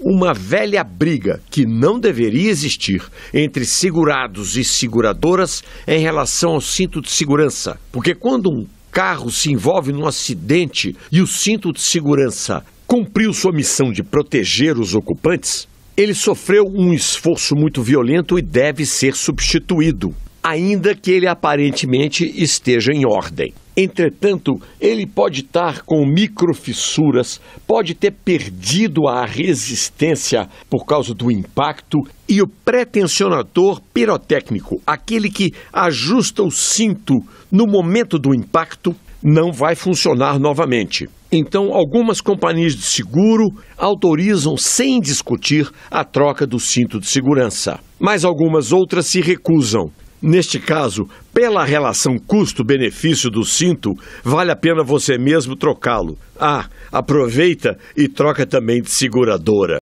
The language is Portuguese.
Uma velha briga que não deveria existir entre segurados e seguradoras em relação ao cinto de segurança. Porque quando um carro se envolve num acidente e o cinto de segurança cumpriu sua missão de proteger os ocupantes, ele sofreu um esforço muito violento e deve ser substituído ainda que ele aparentemente esteja em ordem. Entretanto, ele pode estar com microfissuras, pode ter perdido a resistência por causa do impacto e o pretensionador pirotécnico, aquele que ajusta o cinto no momento do impacto, não vai funcionar novamente. Então, algumas companhias de seguro autorizam sem discutir a troca do cinto de segurança, mas algumas outras se recusam. Neste caso, pela relação custo-benefício do cinto, vale a pena você mesmo trocá-lo. Ah, aproveita e troca também de seguradora.